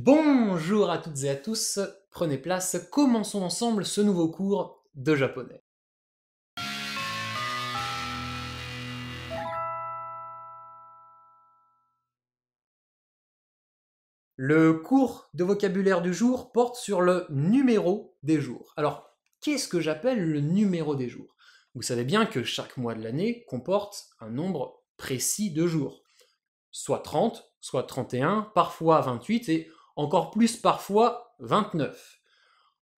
Bonjour à toutes et à tous, prenez place, commençons ensemble ce nouveau cours de japonais. Le cours de vocabulaire du jour porte sur le numéro des jours. Alors, qu'est-ce que j'appelle le numéro des jours Vous savez bien que chaque mois de l'année comporte un nombre précis de jours, soit 30, soit 31, parfois 28, et encore plus parfois 29.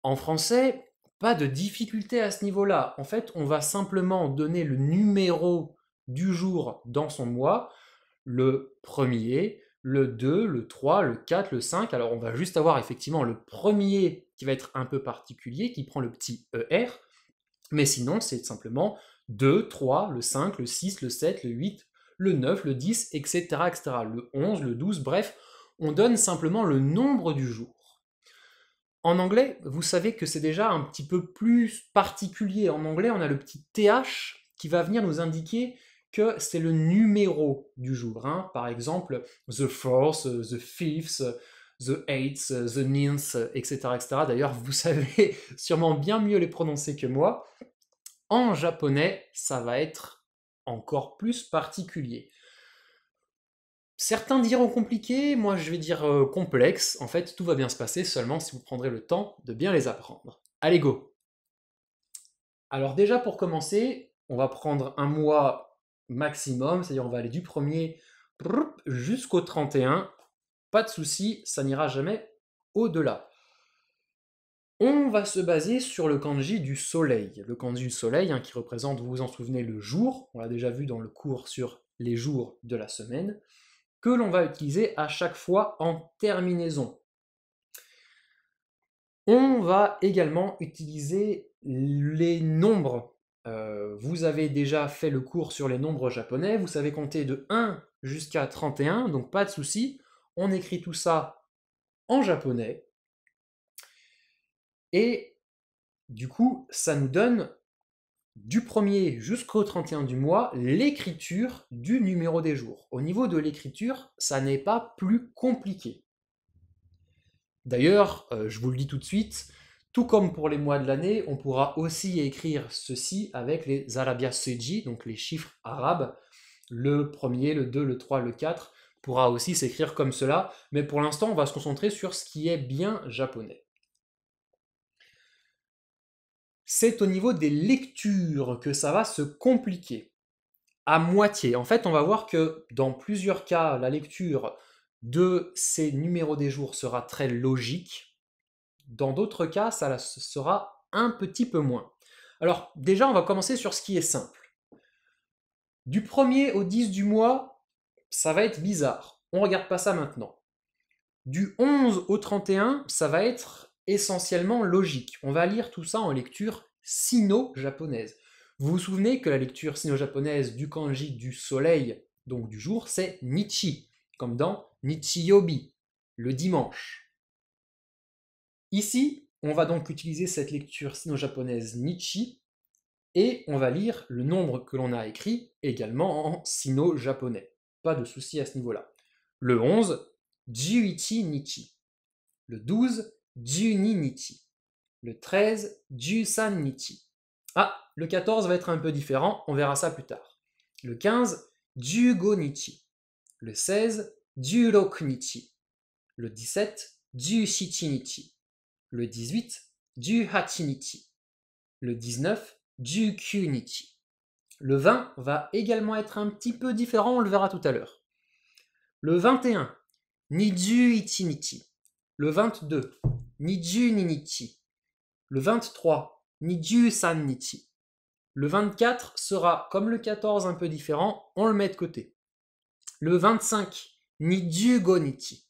En français, pas de difficulté à ce niveau-là. En fait, on va simplement donner le numéro du jour dans son mois, le premier, le 2, le 3, le 4, le 5. Alors on va juste avoir effectivement le premier qui va être un peu particulier, qui prend le petit ER, mais sinon c'est simplement 2, 3, le 5, le 6, le 7, le 8, le 9, le 10, etc., etc. Le 11, le 12, bref, on donne simplement le nombre du jour. En anglais, vous savez que c'est déjà un petit peu plus particulier. En anglais, on a le petit th qui va venir nous indiquer que c'est le numéro du jour. Hein. Par exemple, the fourth, the fifth, the eighth, the ninth, etc. etc. D'ailleurs, vous savez sûrement bien mieux les prononcer que moi. En japonais, ça va être encore plus particulier. Certains diront compliqué, moi je vais dire euh, complexe. En fait, tout va bien se passer seulement si vous prendrez le temps de bien les apprendre. Allez, go Alors déjà, pour commencer, on va prendre un mois maximum, c'est-à-dire on va aller du 1er jusqu'au 31. Pas de souci, ça n'ira jamais au-delà. On va se baser sur le kanji du soleil. Le kanji du soleil hein, qui représente, vous vous en souvenez, le jour. On l'a déjà vu dans le cours sur les jours de la semaine que l'on va utiliser à chaque fois en terminaison. On va également utiliser les nombres. Euh, vous avez déjà fait le cours sur les nombres japonais, vous savez compter de 1 jusqu'à 31, donc pas de souci. On écrit tout ça en japonais. Et du coup, ça nous donne du 1er jusqu'au 31 du mois l'écriture du numéro des jours. Au niveau de l'écriture, ça n'est pas plus compliqué. D'ailleurs, euh, je vous le dis tout de suite, tout comme pour les mois de l'année, on pourra aussi écrire ceci avec les Arabia Seji, donc les chiffres arabes. Le 1 le 2, le 3, le 4 pourra aussi s'écrire comme cela, mais pour l'instant, on va se concentrer sur ce qui est bien japonais c'est au niveau des lectures que ça va se compliquer. À moitié. En fait, on va voir que dans plusieurs cas, la lecture de ces numéros des jours sera très logique. Dans d'autres cas, ça sera un petit peu moins. Alors déjà, on va commencer sur ce qui est simple. Du 1er au 10 du mois, ça va être bizarre. On ne regarde pas ça maintenant. Du 11 au 31, ça va être essentiellement logique. On va lire tout ça en lecture sino-japonaise. Vous vous souvenez que la lecture sino-japonaise du kanji du soleil, donc du jour, c'est Nichi, comme dans Nichiyobi, le dimanche. Ici, on va donc utiliser cette lecture sino-japonaise Nichi et on va lire le nombre que l'on a écrit également en sino-japonais. Pas de souci à ce niveau-là. Le 11, Jiuichi Nichi. Le 12, le 13, nichi Ah, le 14 va être un peu différent, on verra ça plus tard. Le 15, nichi Le 16, nichi Le 17, Nichi. Le 18, nichi Le 19, Nichi. Le 20 va également être un petit peu différent, on le verra tout à l'heure. Le 21, Nijuichinichi. Le 22, Niju Ninichi. Le 23, Niju San Nichi. Le 24 sera, comme le 14, un peu différent, on le met de côté. Le 25, Niju Go Nichi.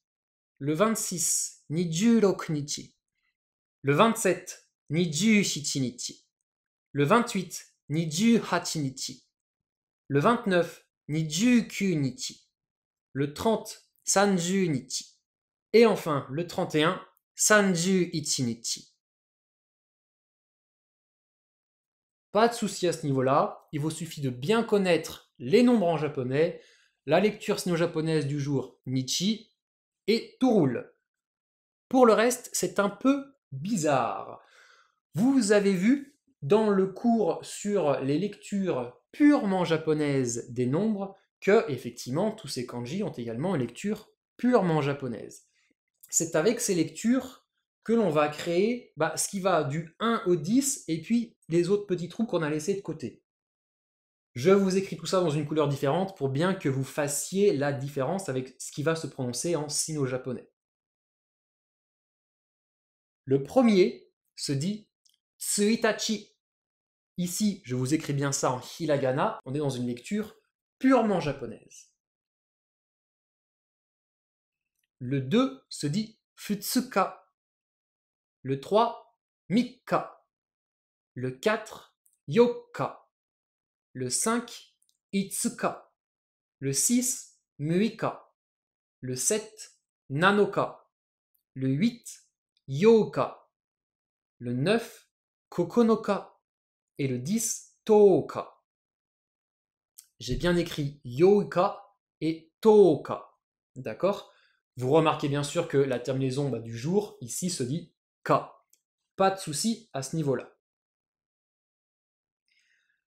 Le 26, Niju Rok Nichi. Le 27, Niju Shichi Le 28, Niju Hachi Le 29, Niju Ku Nichi. Le 30, Sanju Nichi. Et enfin, le 31, Sanju Ichinichi. Pas de souci à ce niveau-là, il vous suffit de bien connaître les nombres en japonais, la lecture sino-japonaise du jour Nichi, et tout roule. Pour le reste, c'est un peu bizarre. Vous avez vu dans le cours sur les lectures purement japonaises des nombres que, effectivement, tous ces kanji ont également une lecture purement japonaise c'est avec ces lectures que l'on va créer bah, ce qui va du 1 au 10 et puis les autres petits trous qu'on a laissés de côté. Je vous écris tout ça dans une couleur différente pour bien que vous fassiez la différence avec ce qui va se prononcer en sino-japonais. Le premier se dit Tsuitachi. Ici, je vous écris bien ça en hiragana, on est dans une lecture purement japonaise. Le 2 se dit futsuka. Le 3, Mika, Le 4, yoka. Le 5, itsuka. Le 6, muika. Le 7, nanoka. Le 8, yoka. Le 9, kokonoka. Et le 10, toka. J'ai bien écrit yoka et toka. D'accord vous remarquez bien sûr que la terminaison bah, du jour ici se dit K. Pas de souci à ce niveau-là.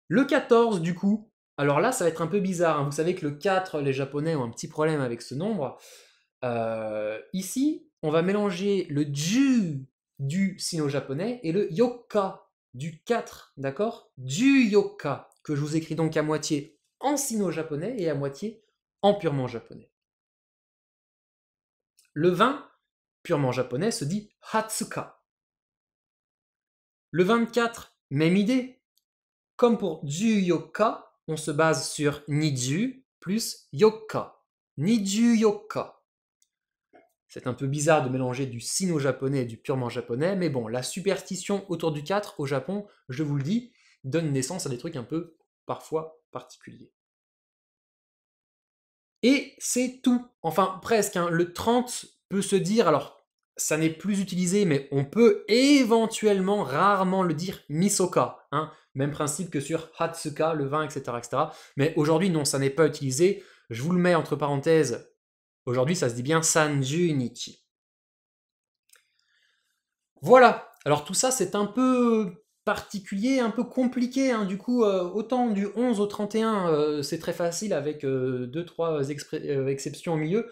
Le 14 du coup, alors là ça va être un peu bizarre, hein. vous savez que le 4, les japonais ont un petit problème avec ce nombre. Euh, ici, on va mélanger le ju du sino-japonais et le yoka du 4, d'accord Du yoka, que je vous écris donc à moitié en sino-japonais et à moitié en purement japonais. Le vin, purement japonais, se dit Hatsuka. Le 24, même idée. Comme pour Juyoka, on se base sur Niju plus Yoka. Nijuyoka. C'est un peu bizarre de mélanger du sino-japonais et du purement japonais, mais bon, la superstition autour du 4 au Japon, je vous le dis, donne naissance à des trucs un peu parfois particuliers. Et c'est tout. Enfin, presque. Hein. Le 30 peut se dire, alors, ça n'est plus utilisé, mais on peut éventuellement, rarement le dire, misoka. Hein. Même principe que sur hatsuka, le vin, etc. etc. Mais aujourd'hui, non, ça n'est pas utilisé. Je vous le mets entre parenthèses. Aujourd'hui, ça se dit bien sanju Voilà. Alors tout ça, c'est un peu particulier, un peu compliqué. Hein. Du coup, euh, autant du 11 au 31, euh, c'est très facile avec 2-3 euh, exceptions au milieu.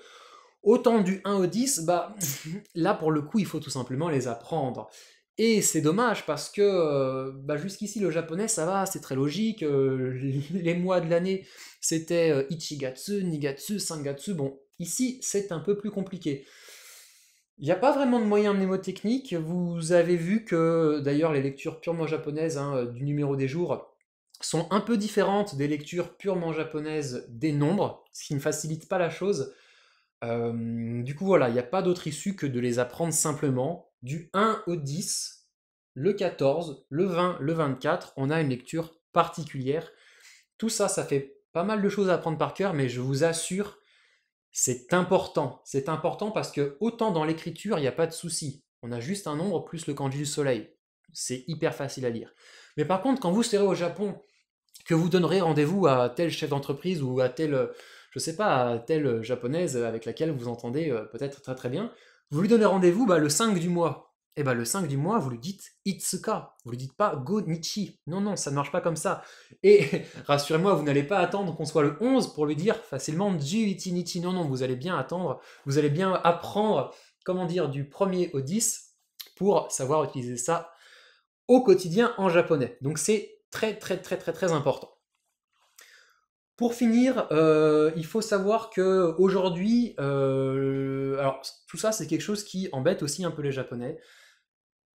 Autant du 1 au 10, bah, là pour le coup, il faut tout simplement les apprendre. Et c'est dommage parce que bah, jusqu'ici, le japonais, ça va, c'est très logique. les mois de l'année, c'était Ichigatsu, Nigatsu, Sangatsu. Bon, ici, c'est un peu plus compliqué. Il n'y a pas vraiment de moyens mnémotechniques. Vous avez vu que d'ailleurs les lectures purement japonaises hein, euh, du numéro des jours sont un peu différentes des lectures purement japonaises des nombres, ce qui ne facilite pas la chose. Euh, du coup voilà, il n'y a pas d'autre issue que de les apprendre simplement du 1 au 10, le 14, le 20, le 24. On a une lecture particulière. Tout ça, ça fait pas mal de choses à apprendre par cœur, mais je vous assure c'est important. C'est important parce que autant dans l'écriture, il n'y a pas de souci. On a juste un nombre plus le kanji du soleil. C'est hyper facile à lire. Mais par contre, quand vous serez au Japon, que vous donnerez rendez-vous à tel chef d'entreprise ou à telle, je sais pas, à telle japonaise avec laquelle vous entendez euh, peut-être très très bien, vous lui donnez rendez-vous bah, le 5 du mois. Et eh ben le 5 du mois, vous lui dites Itsuka, vous lui dites pas Go Nichi. Non, non, ça ne marche pas comme ça. Et rassurez-moi, vous n'allez pas attendre qu'on soit le 11 pour lui dire facilement Ju Iti Nichi. Non, non, vous allez bien attendre, vous allez bien apprendre, comment dire, du 1er au 10 pour savoir utiliser ça au quotidien en japonais. Donc c'est très, très, très, très, très important. Pour finir, euh, il faut savoir que aujourd'hui, euh, alors tout ça c'est quelque chose qui embête aussi un peu les Japonais.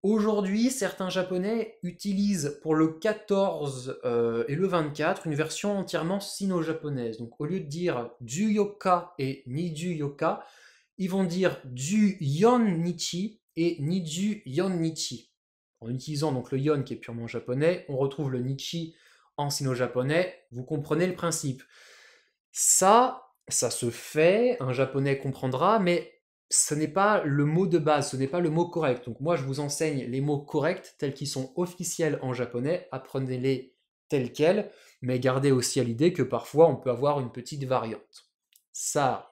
Aujourd'hui, certains Japonais utilisent pour le 14 euh, et le 24 une version entièrement sino-japonaise. Donc au lieu de dire du yoka et ni du yoka, ils vont dire du » et ni du ». En utilisant donc le yon qui est purement japonais, on retrouve le nichi en sino-japonais, vous comprenez le principe. Ça, ça se fait, un japonais comprendra, mais ce n'est pas le mot de base, ce n'est pas le mot correct. Donc moi, je vous enseigne les mots corrects tels qu'ils sont officiels en japonais, apprenez-les tels quels, mais gardez aussi à l'idée que parfois on peut avoir une petite variante. Ça arrive.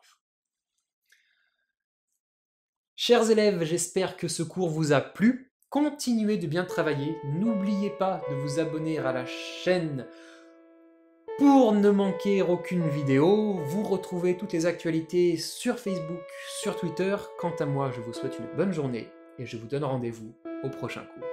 Chers élèves, j'espère que ce cours vous a plu. Continuez de bien travailler. N'oubliez pas de vous abonner à la chaîne pour ne manquer aucune vidéo. Vous retrouvez toutes les actualités sur Facebook, sur Twitter. Quant à moi, je vous souhaite une bonne journée et je vous donne rendez-vous au prochain cours.